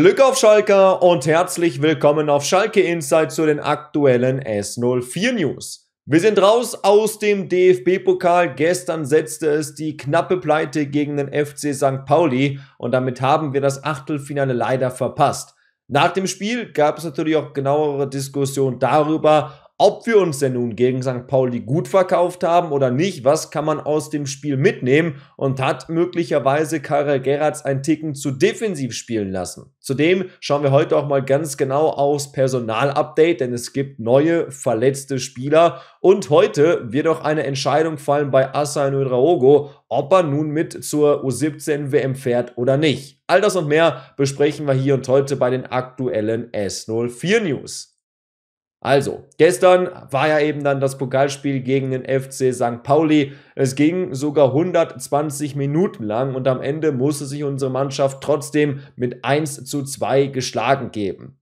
Glück auf Schalke und herzlich willkommen auf Schalke Insight zu den aktuellen S04 News. Wir sind raus aus dem DFB-Pokal. Gestern setzte es die knappe Pleite gegen den FC St. Pauli und damit haben wir das Achtelfinale leider verpasst. Nach dem Spiel gab es natürlich auch genauere Diskussionen darüber, ob wir uns denn nun gegen St. Pauli gut verkauft haben oder nicht, was kann man aus dem Spiel mitnehmen und hat möglicherweise Karel Gerrards ein Ticken zu defensiv spielen lassen. Zudem schauen wir heute auch mal ganz genau aufs Personalupdate, denn es gibt neue verletzte Spieler und heute wird auch eine Entscheidung fallen bei Asan Draogo, ob er nun mit zur U17 WM fährt oder nicht. All das und mehr besprechen wir hier und heute bei den aktuellen S04 News. Also, gestern war ja eben dann das Pokalspiel gegen den FC St. Pauli. Es ging sogar 120 Minuten lang und am Ende musste sich unsere Mannschaft trotzdem mit 1 zu 2 geschlagen geben.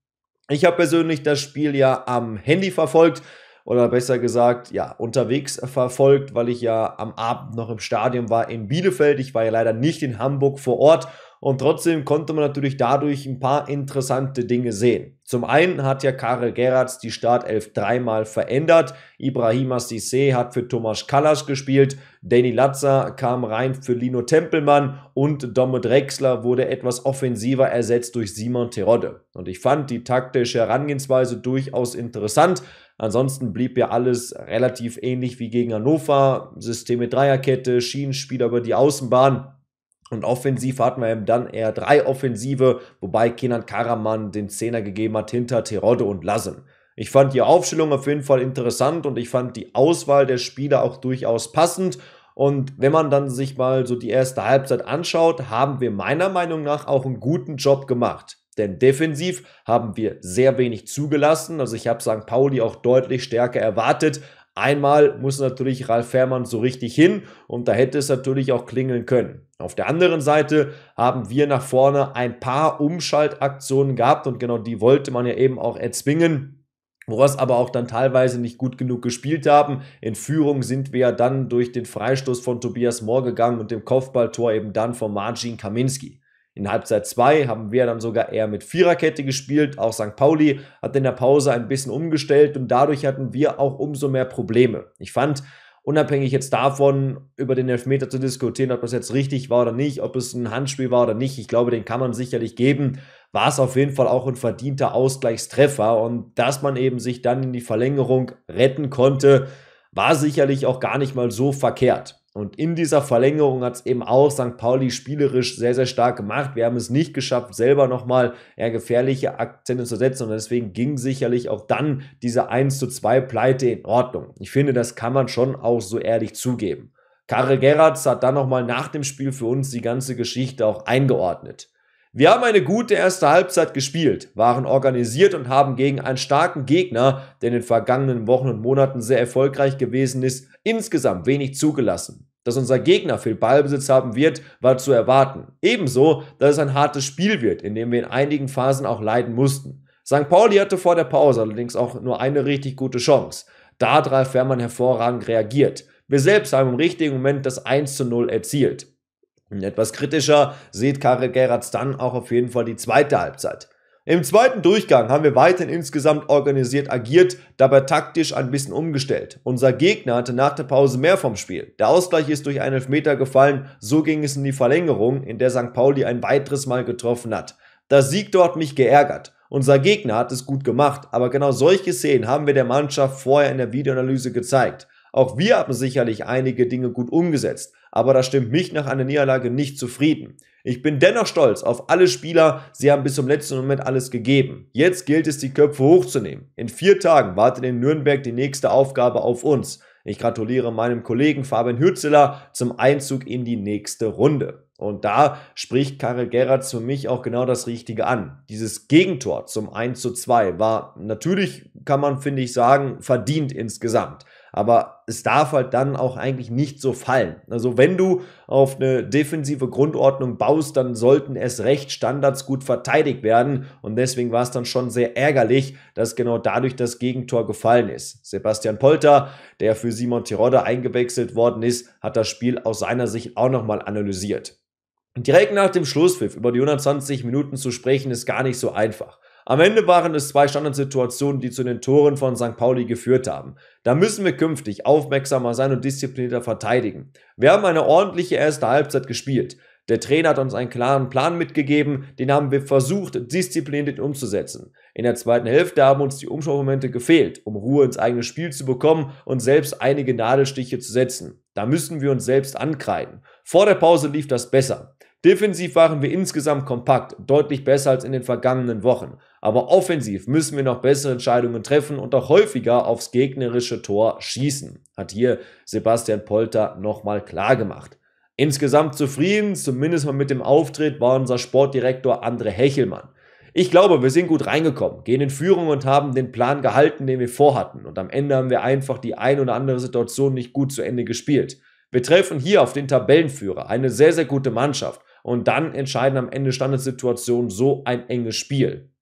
Ich habe persönlich das Spiel ja am Handy verfolgt oder besser gesagt, ja, unterwegs verfolgt, weil ich ja am Abend noch im Stadion war in Bielefeld. Ich war ja leider nicht in Hamburg vor Ort und trotzdem konnte man natürlich dadurch ein paar interessante Dinge sehen. Zum einen hat ja Karel Gerards die Startelf dreimal verändert. Ibrahima Sissé hat für Thomas Kallas gespielt. Danny Latza kam rein für Lino Tempelmann und Domme Drexler wurde etwas offensiver ersetzt durch Simon Terodde. Und ich fand die taktische Herangehensweise durchaus interessant. Ansonsten blieb ja alles relativ ähnlich wie gegen Hannover. Systeme Dreierkette, Schienenspiel über die Außenbahn. Und offensiv hatten wir eben dann eher drei Offensive, wobei Kenan Karaman den Zehner gegeben hat hinter Terodde und Lassen. Ich fand die Aufstellung auf jeden Fall interessant und ich fand die Auswahl der Spieler auch durchaus passend. Und wenn man dann sich mal so die erste Halbzeit anschaut, haben wir meiner Meinung nach auch einen guten Job gemacht. Denn defensiv haben wir sehr wenig zugelassen. Also ich habe St. Pauli auch deutlich stärker erwartet, Einmal muss natürlich Ralf Fährmann so richtig hin und da hätte es natürlich auch klingeln können. Auf der anderen Seite haben wir nach vorne ein paar Umschaltaktionen gehabt und genau die wollte man ja eben auch erzwingen. Woraus aber auch dann teilweise nicht gut genug gespielt haben. In Führung sind wir ja dann durch den Freistoß von Tobias Mohr gegangen und dem Kopfballtor eben dann von Marcin Kaminski. In Halbzeit 2 haben wir dann sogar eher mit Viererkette gespielt. Auch St. Pauli hat in der Pause ein bisschen umgestellt und dadurch hatten wir auch umso mehr Probleme. Ich fand, unabhängig jetzt davon, über den Elfmeter zu diskutieren, ob das jetzt richtig war oder nicht, ob es ein Handspiel war oder nicht, ich glaube, den kann man sicherlich geben, war es auf jeden Fall auch ein verdienter Ausgleichstreffer und dass man eben sich dann in die Verlängerung retten konnte, war sicherlich auch gar nicht mal so verkehrt. Und in dieser Verlängerung hat es eben auch St. Pauli spielerisch sehr, sehr stark gemacht. Wir haben es nicht geschafft, selber nochmal eher gefährliche Akzente zu setzen. Und deswegen ging sicherlich auch dann diese 1 zu 2 Pleite in Ordnung. Ich finde, das kann man schon auch so ehrlich zugeben. Karel Gerrards hat dann nochmal nach dem Spiel für uns die ganze Geschichte auch eingeordnet. Wir haben eine gute erste Halbzeit gespielt, waren organisiert und haben gegen einen starken Gegner, der in den vergangenen Wochen und Monaten sehr erfolgreich gewesen ist, insgesamt wenig zugelassen. Dass unser Gegner viel Ballbesitz haben wird, war zu erwarten. Ebenso, dass es ein hartes Spiel wird, in dem wir in einigen Phasen auch leiden mussten. St. Pauli hatte vor der Pause allerdings auch nur eine richtig gute Chance. Da hat Ralf Fährmann hervorragend reagiert. Wir selbst haben im richtigen Moment das 1 zu 0 erzielt. Etwas kritischer sieht Karel Gerrards dann auch auf jeden Fall die zweite Halbzeit. Im zweiten Durchgang haben wir weiterhin insgesamt organisiert agiert, dabei taktisch ein bisschen umgestellt. Unser Gegner hatte nach der Pause mehr vom Spiel. Der Ausgleich ist durch einen Elfmeter gefallen, so ging es in die Verlängerung, in der St. Pauli ein weiteres Mal getroffen hat. Das Sieg dort mich geärgert. Unser Gegner hat es gut gemacht, aber genau solche Szenen haben wir der Mannschaft vorher in der Videoanalyse gezeigt. Auch wir haben sicherlich einige Dinge gut umgesetzt, aber das stimmt mich nach einer Niederlage nicht zufrieden. Ich bin dennoch stolz auf alle Spieler, sie haben bis zum letzten Moment alles gegeben. Jetzt gilt es, die Köpfe hochzunehmen. In vier Tagen wartet in Nürnberg die nächste Aufgabe auf uns. Ich gratuliere meinem Kollegen Fabian Hürzeler zum Einzug in die nächste Runde. Und da spricht Karel Gerrards für mich auch genau das Richtige an. Dieses Gegentor zum 1 zu 2 war natürlich, kann man finde ich sagen, verdient insgesamt aber es darf halt dann auch eigentlich nicht so fallen. Also wenn du auf eine defensive Grundordnung baust, dann sollten es recht Standards gut verteidigt werden und deswegen war es dann schon sehr ärgerlich, dass genau dadurch das Gegentor gefallen ist. Sebastian Polter, der für Simon Tirode eingewechselt worden ist, hat das Spiel aus seiner Sicht auch nochmal analysiert. Direkt nach dem Schlusspfiff über die 120 Minuten zu sprechen, ist gar nicht so einfach. Am Ende waren es zwei Standardsituationen, die zu den Toren von St. Pauli geführt haben. Da müssen wir künftig aufmerksamer sein und disziplinierter verteidigen. Wir haben eine ordentliche erste Halbzeit gespielt. Der Trainer hat uns einen klaren Plan mitgegeben, den haben wir versucht, diszipliniert umzusetzen. In der zweiten Hälfte haben uns die Umschaumomente gefehlt, um Ruhe ins eigene Spiel zu bekommen und selbst einige Nadelstiche zu setzen. Da müssen wir uns selbst ankreiden. Vor der Pause lief das besser. Defensiv waren wir insgesamt kompakt, deutlich besser als in den vergangenen Wochen. Aber offensiv müssen wir noch bessere Entscheidungen treffen und auch häufiger aufs gegnerische Tor schießen, hat hier Sebastian Polter nochmal klar gemacht. Insgesamt zufrieden, zumindest mal mit dem Auftritt, war unser Sportdirektor André Hechelmann. Ich glaube, wir sind gut reingekommen, gehen in Führung und haben den Plan gehalten, den wir vorhatten. Und am Ende haben wir einfach die ein oder andere Situation nicht gut zu Ende gespielt. Wir treffen hier auf den Tabellenführer, eine sehr, sehr gute Mannschaft und dann entscheiden am Ende Standardsituationen so ein enges Spiel.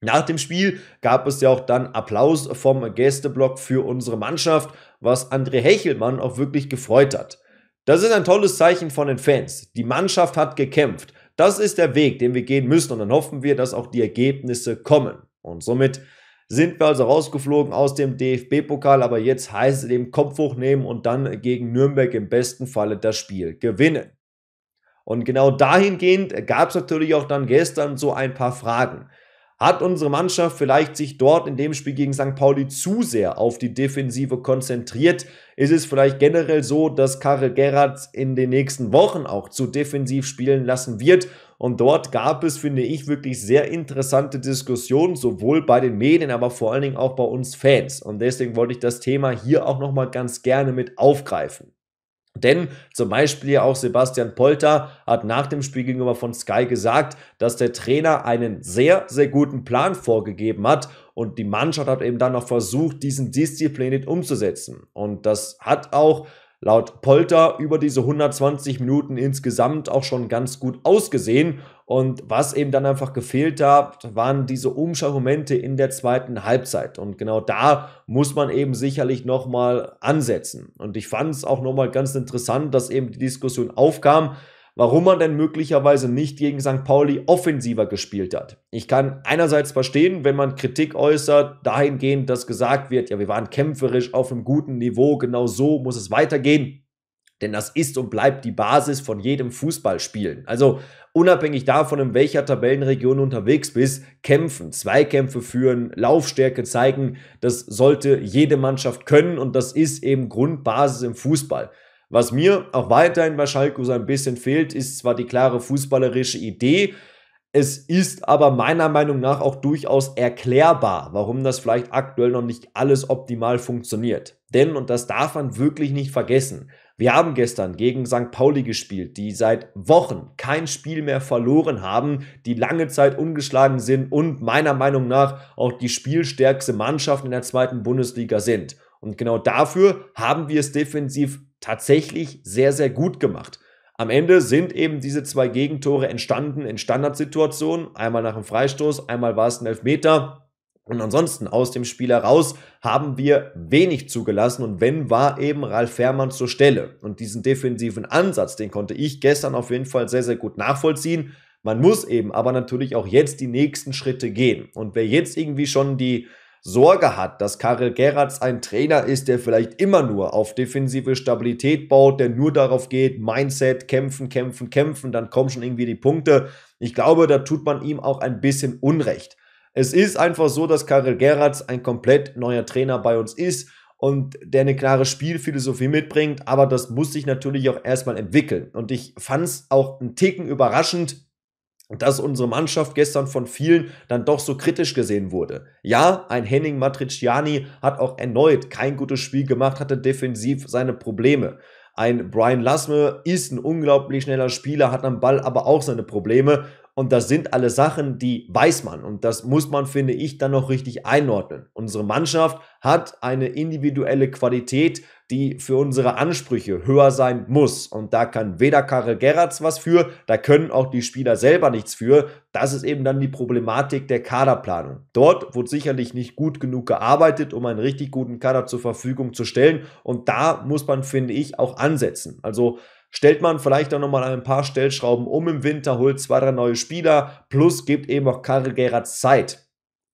Nach dem Spiel gab es ja auch dann Applaus vom Gästeblock für unsere Mannschaft, was André Hechelmann auch wirklich gefreut hat. Das ist ein tolles Zeichen von den Fans. Die Mannschaft hat gekämpft. Das ist der Weg, den wir gehen müssen und dann hoffen wir, dass auch die Ergebnisse kommen. Und somit sind wir also rausgeflogen aus dem DFB-Pokal, aber jetzt heißt es eben Kopf hochnehmen und dann gegen Nürnberg im besten Falle das Spiel gewinnen. Und genau dahingehend gab es natürlich auch dann gestern so ein paar Fragen. Hat unsere Mannschaft vielleicht sich dort in dem Spiel gegen St. Pauli zu sehr auf die Defensive konzentriert? Ist es vielleicht generell so, dass Karel Gerrard in den nächsten Wochen auch zu defensiv spielen lassen wird? Und dort gab es, finde ich, wirklich sehr interessante Diskussionen, sowohl bei den Medien, aber vor allen Dingen auch bei uns Fans. Und deswegen wollte ich das Thema hier auch nochmal ganz gerne mit aufgreifen. Denn zum Beispiel ja auch Sebastian Polter hat nach dem Spiel gegenüber von Sky gesagt, dass der Trainer einen sehr, sehr guten Plan vorgegeben hat und die Mannschaft hat eben dann noch versucht, diesen diszipliniert umzusetzen. Und das hat auch laut Polter über diese 120 Minuten insgesamt auch schon ganz gut ausgesehen. Und was eben dann einfach gefehlt hat, waren diese Umschaltmomente in der zweiten Halbzeit. Und genau da muss man eben sicherlich nochmal ansetzen. Und ich fand es auch nochmal ganz interessant, dass eben die Diskussion aufkam, warum man denn möglicherweise nicht gegen St. Pauli offensiver gespielt hat. Ich kann einerseits verstehen, wenn man Kritik äußert, dahingehend, dass gesagt wird, ja, wir waren kämpferisch auf einem guten Niveau, genau so muss es weitergehen. Denn das ist und bleibt die Basis von jedem Fußballspielen. Also unabhängig davon, in welcher Tabellenregion du unterwegs bist, kämpfen, Zweikämpfe führen, Laufstärke zeigen, das sollte jede Mannschaft können und das ist eben Grundbasis im Fußball. Was mir auch weiterhin bei Schalke so ein bisschen fehlt, ist zwar die klare fußballerische Idee, es ist aber meiner Meinung nach auch durchaus erklärbar, warum das vielleicht aktuell noch nicht alles optimal funktioniert. Denn, und das darf man wirklich nicht vergessen, wir haben gestern gegen St. Pauli gespielt, die seit Wochen kein Spiel mehr verloren haben, die lange Zeit ungeschlagen sind und meiner Meinung nach auch die spielstärkste Mannschaft in der zweiten Bundesliga sind. Und genau dafür haben wir es defensiv tatsächlich sehr, sehr gut gemacht. Am Ende sind eben diese zwei Gegentore entstanden in Standardsituationen. Einmal nach dem Freistoß, einmal war es ein Elfmeter. Und ansonsten aus dem Spiel heraus haben wir wenig zugelassen und wenn war eben Ralf Fährmann zur Stelle. Und diesen defensiven Ansatz, den konnte ich gestern auf jeden Fall sehr, sehr gut nachvollziehen. Man muss eben aber natürlich auch jetzt die nächsten Schritte gehen. Und wer jetzt irgendwie schon die, Sorge hat, dass Karel Gerrards ein Trainer ist, der vielleicht immer nur auf defensive Stabilität baut, der nur darauf geht, Mindset, kämpfen, kämpfen, kämpfen, dann kommen schon irgendwie die Punkte. Ich glaube, da tut man ihm auch ein bisschen Unrecht. Es ist einfach so, dass Karel Gerrards ein komplett neuer Trainer bei uns ist und der eine klare Spielphilosophie mitbringt, aber das muss sich natürlich auch erstmal entwickeln. Und ich fand es auch einen Ticken überraschend, dass unsere Mannschaft gestern von vielen dann doch so kritisch gesehen wurde. Ja, ein Henning Matriciani hat auch erneut kein gutes Spiel gemacht, hatte defensiv seine Probleme. Ein Brian Lasme ist ein unglaublich schneller Spieler, hat am Ball aber auch seine Probleme. Und das sind alle Sachen, die weiß man. Und das muss man, finde ich, dann noch richtig einordnen. Unsere Mannschaft hat eine individuelle Qualität, die für unsere Ansprüche höher sein muss. Und da kann weder Karel Gerrards was für, da können auch die Spieler selber nichts für. Das ist eben dann die Problematik der Kaderplanung. Dort wurde sicherlich nicht gut genug gearbeitet, um einen richtig guten Kader zur Verfügung zu stellen. Und da muss man, finde ich, auch ansetzen. Also stellt man vielleicht auch nochmal ein paar Stellschrauben um im Winter, holt zwei, drei neue Spieler, plus gibt eben auch Karel Gerrard Zeit.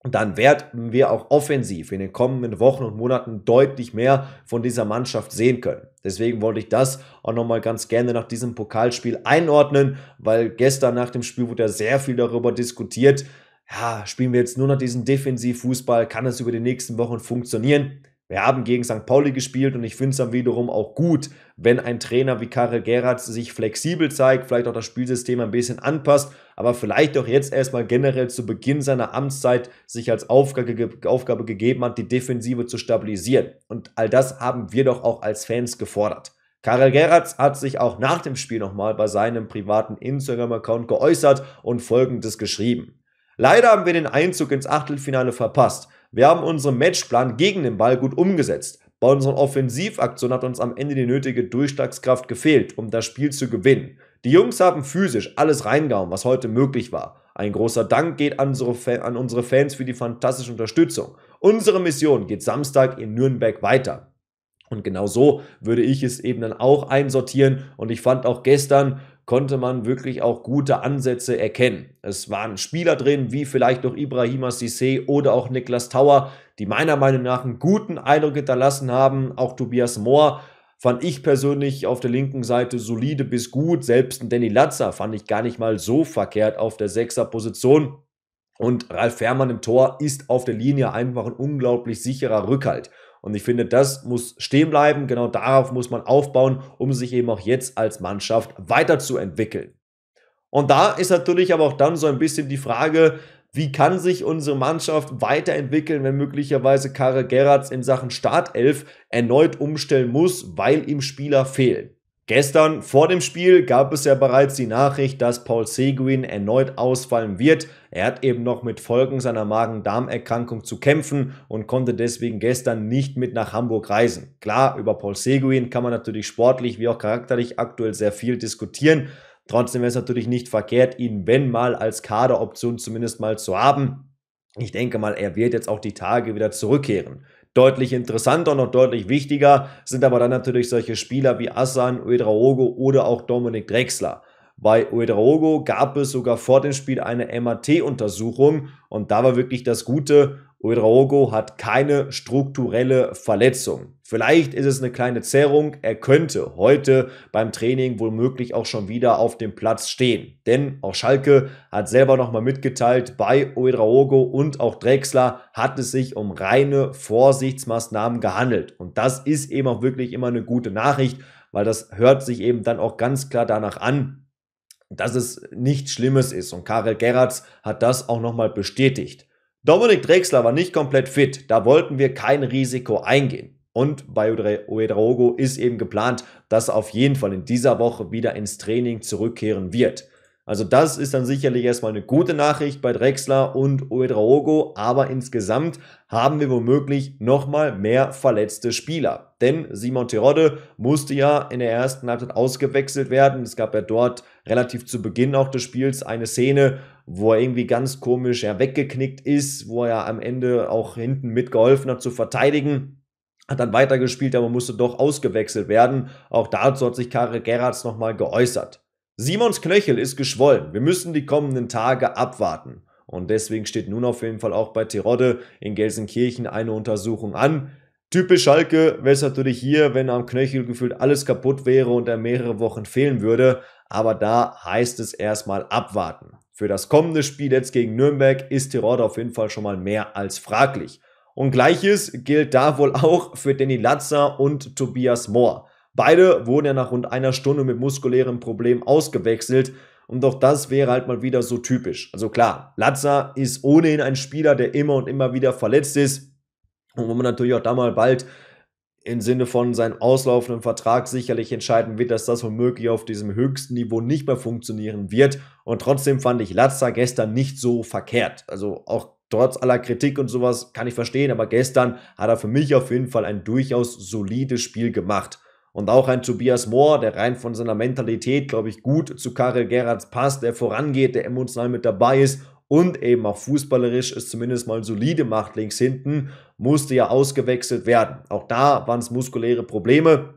Und dann werden wir auch offensiv in den kommenden Wochen und Monaten deutlich mehr von dieser Mannschaft sehen können. Deswegen wollte ich das auch nochmal ganz gerne nach diesem Pokalspiel einordnen, weil gestern nach dem Spiel wurde ja sehr viel darüber diskutiert. Ja, spielen wir jetzt nur noch diesen Defensivfußball? Kann das über die nächsten Wochen funktionieren? Wir haben gegen St. Pauli gespielt und ich finde es dann wiederum auch gut, wenn ein Trainer wie Karel Gerrard sich flexibel zeigt, vielleicht auch das Spielsystem ein bisschen anpasst, aber vielleicht auch jetzt erstmal generell zu Beginn seiner Amtszeit sich als Aufgabe, Aufgabe gegeben hat, die Defensive zu stabilisieren. Und all das haben wir doch auch als Fans gefordert. Karel Gerrard hat sich auch nach dem Spiel nochmal bei seinem privaten Instagram-Account geäußert und folgendes geschrieben. Leider haben wir den Einzug ins Achtelfinale verpasst. Wir haben unseren Matchplan gegen den Ball gut umgesetzt. Bei unseren Offensivaktionen hat uns am Ende die nötige Durchschlagskraft gefehlt, um das Spiel zu gewinnen. Die Jungs haben physisch alles reingehauen, was heute möglich war. Ein großer Dank geht an unsere Fans für die fantastische Unterstützung. Unsere Mission geht Samstag in Nürnberg weiter. Und genau so würde ich es eben dann auch einsortieren. Und ich fand auch gestern, konnte man wirklich auch gute Ansätze erkennen. Es waren Spieler drin, wie vielleicht noch Ibrahima Sissé oder auch Niklas Tauer, die meiner Meinung nach einen guten Eindruck hinterlassen haben. Auch Tobias Mohr fand ich persönlich auf der linken Seite solide bis gut. Selbst ein Danny Latzer fand ich gar nicht mal so verkehrt auf der Sechserposition. Und Ralf Fährmann im Tor ist auf der Linie einfach ein unglaublich sicherer Rückhalt. Und ich finde, das muss stehen bleiben. Genau darauf muss man aufbauen, um sich eben auch jetzt als Mannschaft weiterzuentwickeln. Und da ist natürlich aber auch dann so ein bisschen die Frage, wie kann sich unsere Mannschaft weiterentwickeln, wenn möglicherweise Kare Gerrards in Sachen Startelf erneut umstellen muss, weil ihm Spieler fehlen? Gestern vor dem Spiel gab es ja bereits die Nachricht, dass Paul Seguin erneut ausfallen wird. Er hat eben noch mit Folgen seiner Magen-Darm-Erkrankung zu kämpfen und konnte deswegen gestern nicht mit nach Hamburg reisen. Klar, über Paul Seguin kann man natürlich sportlich wie auch charakterlich aktuell sehr viel diskutieren. Trotzdem wäre es natürlich nicht verkehrt, ihn wenn mal als Kaderoption zumindest mal zu haben. Ich denke mal, er wird jetzt auch die Tage wieder zurückkehren deutlich interessanter und noch deutlich wichtiger sind aber dann natürlich solche Spieler wie Assan, Uedraogo oder auch Dominik Drexler. Bei Uedraogo gab es sogar vor dem Spiel eine MAT-Untersuchung und da war wirklich das Gute, Uedraogo hat keine strukturelle Verletzung. Vielleicht ist es eine kleine Zerrung. Er könnte heute beim Training womöglich auch schon wieder auf dem Platz stehen. Denn auch Schalke hat selber nochmal mitgeteilt, bei Uedraogo und auch Drexler hat es sich um reine Vorsichtsmaßnahmen gehandelt. Und das ist eben auch wirklich immer eine gute Nachricht, weil das hört sich eben dann auch ganz klar danach an, dass es nichts Schlimmes ist. Und Karel Gerrards hat das auch nochmal bestätigt. Dominik Drexler war nicht komplett fit, da wollten wir kein Risiko eingehen. Und bei Uedraogo ist eben geplant, dass er auf jeden Fall in dieser Woche wieder ins Training zurückkehren wird. Also das ist dann sicherlich erstmal eine gute Nachricht bei Drexler und Uedraogo, aber insgesamt haben wir womöglich nochmal mehr verletzte Spieler. Denn Simon Terodde musste ja in der ersten Halbzeit ausgewechselt werden. Es gab ja dort relativ zu Beginn auch des Spiels eine Szene, wo er irgendwie ganz komisch ja, weggeknickt ist, wo er am Ende auch hinten mitgeholfen hat zu verteidigen. Hat dann weitergespielt, aber musste doch ausgewechselt werden. Auch dazu hat sich Karel Gerards nochmal geäußert. Simons Knöchel ist geschwollen. Wir müssen die kommenden Tage abwarten. Und deswegen steht nun auf jeden Fall auch bei Tirode in Gelsenkirchen eine Untersuchung an. Typisch Schalke wäre du dich hier, wenn am Knöchel gefühlt alles kaputt wäre und er mehrere Wochen fehlen würde. Aber da heißt es erstmal abwarten. Für das kommende Spiel jetzt gegen Nürnberg ist Tirol auf jeden Fall schon mal mehr als fraglich. Und gleiches gilt da wohl auch für Danny Latzer und Tobias Mohr. Beide wurden ja nach rund einer Stunde mit muskulärem Problem ausgewechselt und auch das wäre halt mal wieder so typisch. Also klar, Latza ist ohnehin ein Spieler, der immer und immer wieder verletzt ist und wo man natürlich auch da mal bald im Sinne von seinem auslaufenden Vertrag sicherlich entscheiden wird, dass das womöglich auf diesem höchsten Niveau nicht mehr funktionieren wird. Und trotzdem fand ich Latza gestern nicht so verkehrt. Also auch trotz aller Kritik und sowas kann ich verstehen, aber gestern hat er für mich auf jeden Fall ein durchaus solides Spiel gemacht. Und auch ein Tobias Mohr, der rein von seiner Mentalität, glaube ich, gut zu Karel Gerrards passt, der vorangeht, der emotional mit dabei ist und eben auch fußballerisch ist zumindest mal solide macht links hinten, musste ja ausgewechselt werden. Auch da waren es muskuläre Probleme.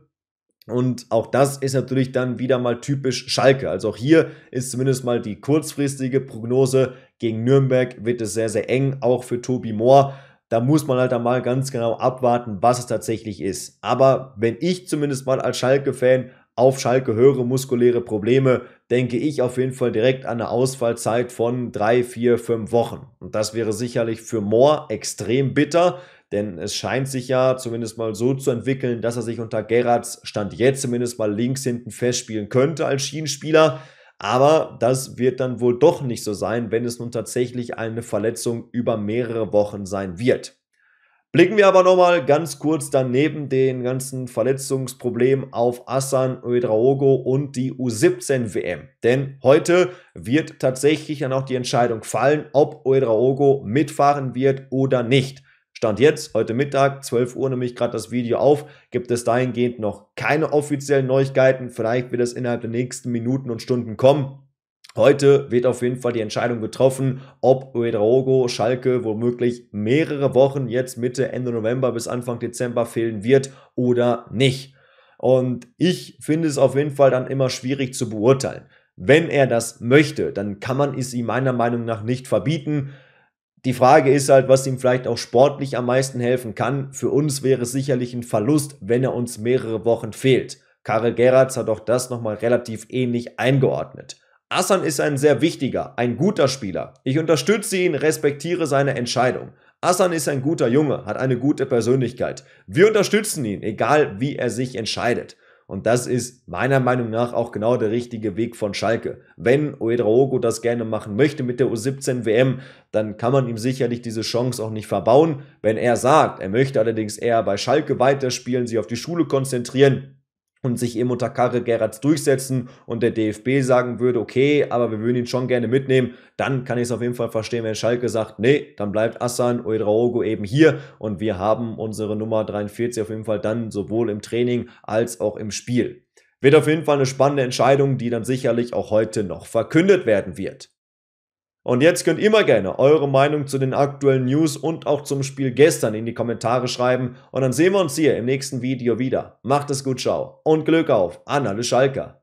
Und auch das ist natürlich dann wieder mal typisch Schalke. Also auch hier ist zumindest mal die kurzfristige Prognose gegen Nürnberg wird es sehr, sehr eng, auch für Tobi Moore. Da muss man halt dann mal ganz genau abwarten, was es tatsächlich ist. Aber wenn ich zumindest mal als Schalke-Fan auf Schalke höhere muskuläre Probleme, denke ich auf jeden Fall direkt an eine Ausfallzeit von drei, vier, fünf Wochen. Und das wäre sicherlich für Moore extrem bitter, denn es scheint sich ja zumindest mal so zu entwickeln, dass er sich unter Gerards Stand jetzt zumindest mal links hinten festspielen könnte als Schienenspieler. Aber das wird dann wohl doch nicht so sein, wenn es nun tatsächlich eine Verletzung über mehrere Wochen sein wird. Blicken wir aber nochmal ganz kurz daneben den ganzen Verletzungsproblemen auf Assan Uedraogo und die U17-WM. Denn heute wird tatsächlich dann auch die Entscheidung fallen, ob Uedraogo mitfahren wird oder nicht. Stand jetzt, heute Mittag, 12 Uhr nehme ich gerade das Video auf, gibt es dahingehend noch keine offiziellen Neuigkeiten. Vielleicht wird es innerhalb der nächsten Minuten und Stunden kommen. Heute wird auf jeden Fall die Entscheidung getroffen, ob Uedraogo Schalke womöglich mehrere Wochen jetzt Mitte, Ende November bis Anfang Dezember fehlen wird oder nicht. Und ich finde es auf jeden Fall dann immer schwierig zu beurteilen. Wenn er das möchte, dann kann man es ihm meiner Meinung nach nicht verbieten. Die Frage ist halt, was ihm vielleicht auch sportlich am meisten helfen kann. Für uns wäre es sicherlich ein Verlust, wenn er uns mehrere Wochen fehlt. Karel Gerrards hat auch das nochmal relativ ähnlich eingeordnet. Asan ist ein sehr wichtiger, ein guter Spieler. Ich unterstütze ihn, respektiere seine Entscheidung. Asan ist ein guter Junge, hat eine gute Persönlichkeit. Wir unterstützen ihn, egal wie er sich entscheidet. Und das ist meiner Meinung nach auch genau der richtige Weg von Schalke. Wenn Oedraogo das gerne machen möchte mit der U17 WM, dann kann man ihm sicherlich diese Chance auch nicht verbauen. Wenn er sagt, er möchte allerdings eher bei Schalke weiterspielen, sich auf die Schule konzentrieren, und sich eben unter Karre Gerrards durchsetzen und der DFB sagen würde, okay, aber wir würden ihn schon gerne mitnehmen, dann kann ich es auf jeden Fall verstehen, wenn Schalke sagt, nee, dann bleibt Assan Uedraogo eben hier und wir haben unsere Nummer 43 auf jeden Fall dann sowohl im Training als auch im Spiel. Wird auf jeden Fall eine spannende Entscheidung, die dann sicherlich auch heute noch verkündet werden wird. Und jetzt könnt ihr immer gerne eure Meinung zu den aktuellen News und auch zum Spiel gestern in die Kommentare schreiben und dann sehen wir uns hier im nächsten Video wieder. Macht es gut, ciao und Glück auf, Anna Le Schalker.